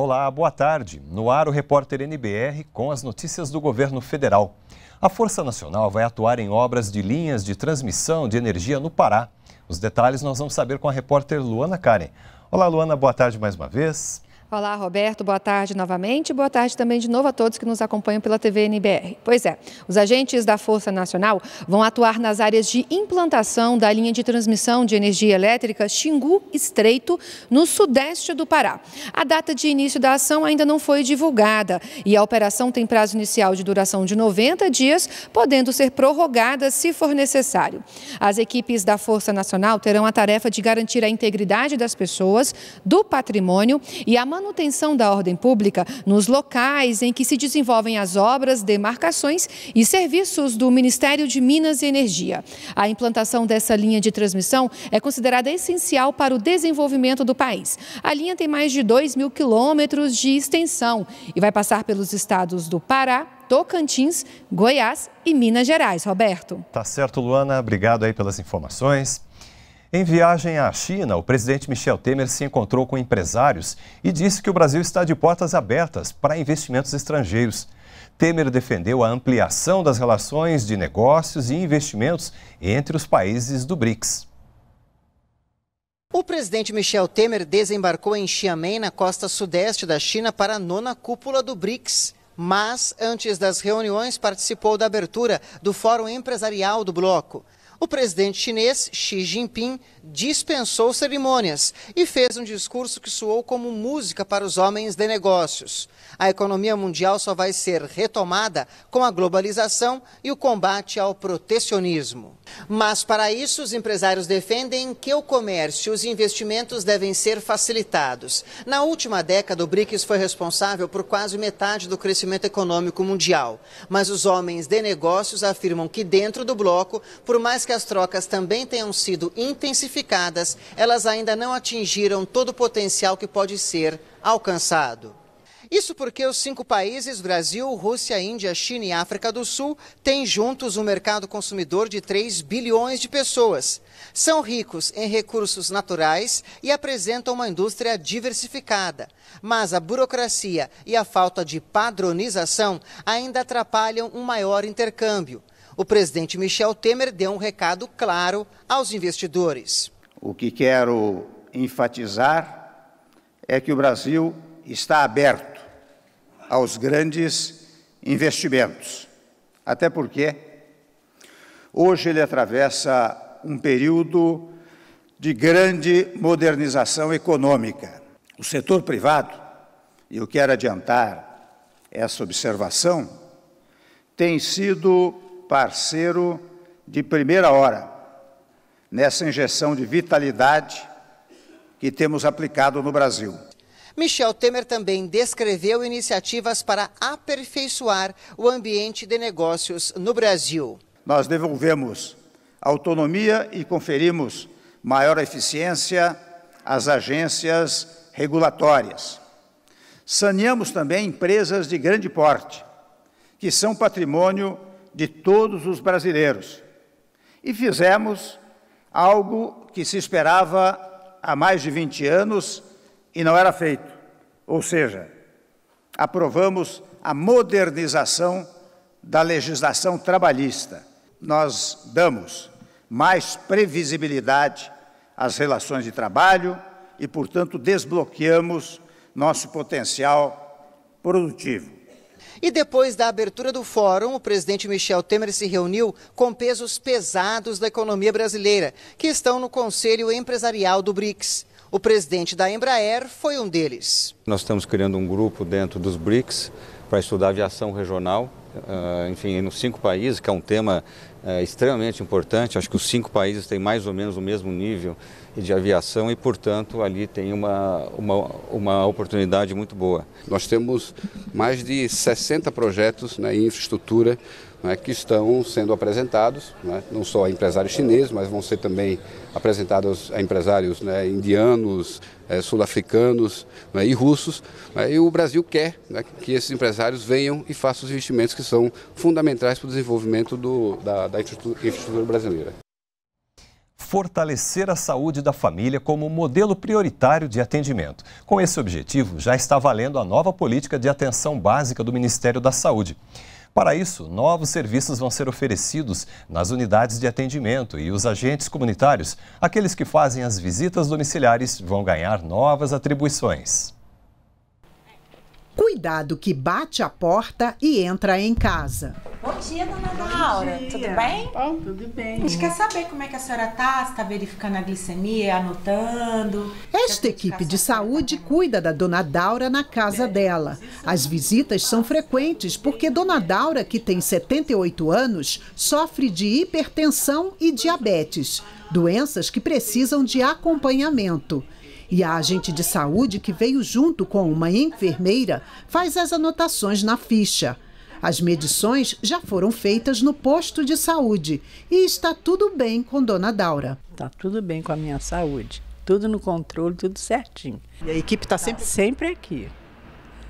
Olá, boa tarde. No ar o repórter NBR com as notícias do governo federal. A Força Nacional vai atuar em obras de linhas de transmissão de energia no Pará. Os detalhes nós vamos saber com a repórter Luana Karen. Olá, Luana, boa tarde mais uma vez. Olá, Roberto. Boa tarde novamente. Boa tarde também de novo a todos que nos acompanham pela TV NBR. Pois é, os agentes da Força Nacional vão atuar nas áreas de implantação da linha de transmissão de energia elétrica Xingu Estreito, no sudeste do Pará. A data de início da ação ainda não foi divulgada e a operação tem prazo inicial de duração de 90 dias, podendo ser prorrogada se for necessário. As equipes da Força Nacional terão a tarefa de garantir a integridade das pessoas, do patrimônio e a manutenção da ordem pública nos locais em que se desenvolvem as obras, demarcações e serviços do Ministério de Minas e Energia. A implantação dessa linha de transmissão é considerada essencial para o desenvolvimento do país. A linha tem mais de 2 mil quilômetros de extensão e vai passar pelos estados do Pará, Tocantins, Goiás e Minas Gerais. Roberto. Tá certo, Luana. Obrigado aí pelas informações. Em viagem à China, o presidente Michel Temer se encontrou com empresários e disse que o Brasil está de portas abertas para investimentos estrangeiros. Temer defendeu a ampliação das relações de negócios e investimentos entre os países do BRICS. O presidente Michel Temer desembarcou em Xiamen, na costa sudeste da China, para a nona cúpula do BRICS. Mas, antes das reuniões, participou da abertura do Fórum Empresarial do Bloco. O presidente chinês Xi Jinping dispensou cerimônias e fez um discurso que soou como música para os homens de negócios. A economia mundial só vai ser retomada com a globalização e o combate ao protecionismo. Mas para isso, os empresários defendem que o comércio e os investimentos devem ser facilitados. Na última década, o BRICS foi responsável por quase metade do crescimento econômico mundial. Mas os homens de negócios afirmam que dentro do bloco, por mais que as trocas também tenham sido intensificadas, elas ainda não atingiram todo o potencial que pode ser alcançado. Isso porque os cinco países, Brasil, Rússia, Índia, China e África do Sul, têm juntos um mercado consumidor de 3 bilhões de pessoas. São ricos em recursos naturais e apresentam uma indústria diversificada. Mas a burocracia e a falta de padronização ainda atrapalham um maior intercâmbio. O presidente Michel Temer deu um recado claro aos investidores. O que quero enfatizar é que o Brasil está aberto aos grandes investimentos. Até porque hoje ele atravessa um período de grande modernização econômica. O setor privado, e eu quero adiantar essa observação, tem sido parceiro de primeira hora nessa injeção de vitalidade que temos aplicado no Brasil. Michel Temer também descreveu iniciativas para aperfeiçoar o ambiente de negócios no Brasil. Nós devolvemos autonomia e conferimos maior eficiência às agências regulatórias. Saneamos também empresas de grande porte, que são patrimônio de todos os brasileiros. E fizemos algo que se esperava há mais de 20 anos e não era feito. Ou seja, aprovamos a modernização da legislação trabalhista. Nós damos mais previsibilidade às relações de trabalho e, portanto, desbloqueamos nosso potencial produtivo. E depois da abertura do fórum, o presidente Michel Temer se reuniu com pesos pesados da economia brasileira, que estão no Conselho Empresarial do BRICS. O presidente da Embraer foi um deles. Nós estamos criando um grupo dentro dos BRICS para estudar aviação regional, eh, enfim, nos cinco países, que é um tema eh, extremamente importante. Acho que os cinco países têm mais ou menos o mesmo nível de aviação e, portanto, ali tem uma, uma, uma oportunidade muito boa. Nós temos mais de 60 projetos né, em infraestrutura né, que estão sendo apresentados, né, não só a empresários chineses, mas vão ser também apresentados a empresários né, indianos, é, sul-africanos né, e russos. Né, e o Brasil quer né, que esses empresários venham e façam os investimentos que são fundamentais para o desenvolvimento do, da, da infraestrutura brasileira fortalecer a saúde da família como modelo prioritário de atendimento. Com esse objetivo, já está valendo a nova política de atenção básica do Ministério da Saúde. Para isso, novos serviços vão ser oferecidos nas unidades de atendimento e os agentes comunitários, aqueles que fazem as visitas domiciliares, vão ganhar novas atribuições. Cuidado que bate a porta e entra em casa. Bom dia, dona Laura. Dia. Tudo bem? Bom, tudo bem. A gente quer saber como é que a senhora está? se está verificando a glicemia, anotando. Esta equipe de saúde cuida da dona Daura na casa é, dela. É As visitas são frequentes porque dona Daura, que tem 78 anos, sofre de hipertensão e diabetes, doenças que precisam de acompanhamento. E a agente de saúde, que veio junto com uma enfermeira, faz as anotações na ficha. As medições já foram feitas no posto de saúde e está tudo bem com Dona Daura. Está tudo bem com a minha saúde. Tudo no controle, tudo certinho. E a equipe está sempre? Tá sempre aqui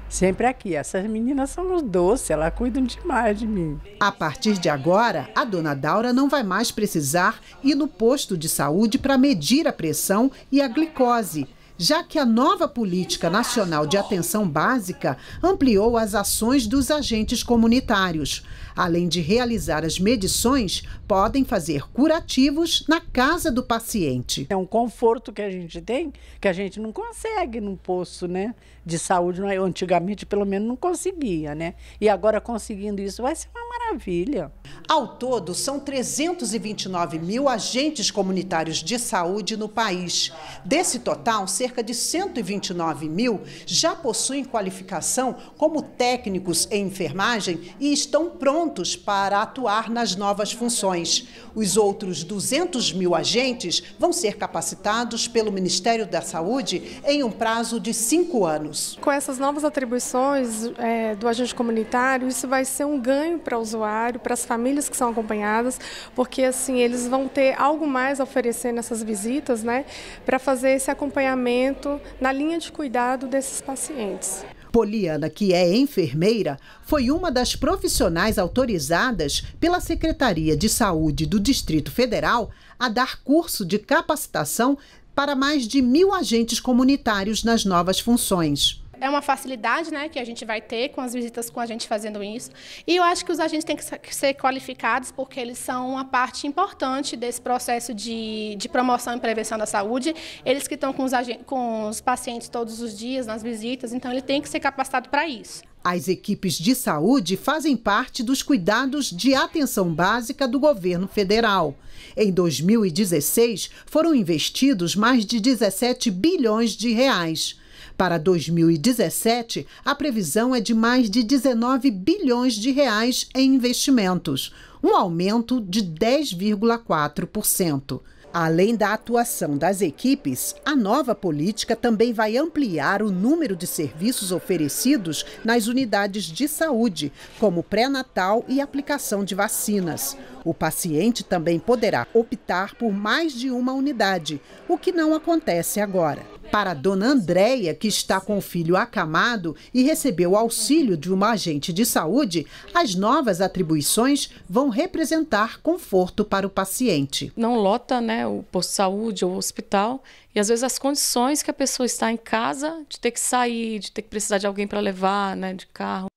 sempre aqui. Essas meninas são os doces, elas cuidam demais de mim. A partir de agora, a dona Daura não vai mais precisar ir no posto de saúde para medir a pressão e a glicose já que a nova Política Nacional de Atenção Básica ampliou as ações dos agentes comunitários. Além de realizar as medições, podem fazer curativos na casa do paciente. É um conforto que a gente tem, que a gente não consegue num posto né, de saúde. É? Antigamente, pelo menos, não conseguia. né? E agora, conseguindo isso, vai ser uma maravilha. Ao todo, são 329 mil agentes comunitários de saúde no país. Desse total, cerca de 129 mil já possuem qualificação como técnicos em enfermagem e estão prontos para atuar nas novas funções. Os outros 200 mil agentes vão ser capacitados pelo Ministério da Saúde em um prazo de cinco anos. Com essas novas atribuições é, do agente comunitário, isso vai ser um ganho para ao usuário, para as famílias que são acompanhadas, porque assim eles vão ter algo mais a oferecer nessas visitas, né, para fazer esse acompanhamento na linha de cuidado desses pacientes. Poliana, que é enfermeira, foi uma das profissionais autorizadas pela Secretaria de Saúde do Distrito Federal a dar curso de capacitação para mais de mil agentes comunitários nas novas funções é uma facilidade né, que a gente vai ter com as visitas com a gente fazendo isso. E eu acho que os agentes têm que ser qualificados porque eles são uma parte importante desse processo de, de promoção e prevenção da saúde. Eles que estão com os, com os pacientes todos os dias nas visitas, então ele tem que ser capacitado para isso. As equipes de saúde fazem parte dos cuidados de atenção básica do governo federal. Em 2016, foram investidos mais de 17 bilhões de reais. Para 2017, a previsão é de mais de 19 bilhões de reais em investimentos, um aumento de 10,4%. Além da atuação das equipes, a nova política também vai ampliar o número de serviços oferecidos nas unidades de saúde, como pré-natal e aplicação de vacinas. O paciente também poderá optar por mais de uma unidade, o que não acontece agora. Para dona Andréia, que está com o filho acamado e recebeu auxílio de uma agente de saúde, as novas atribuições vão representar conforto para o paciente. Não lota né, o posto de saúde ou o hospital e às vezes as condições que a pessoa está em casa, de ter que sair, de ter que precisar de alguém para levar né, de carro,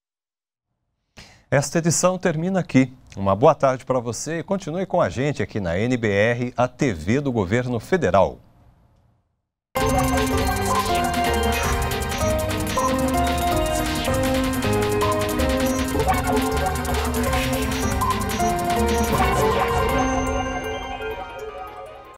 esta edição termina aqui. Uma boa tarde para você e continue com a gente aqui na NBR, a TV do Governo Federal.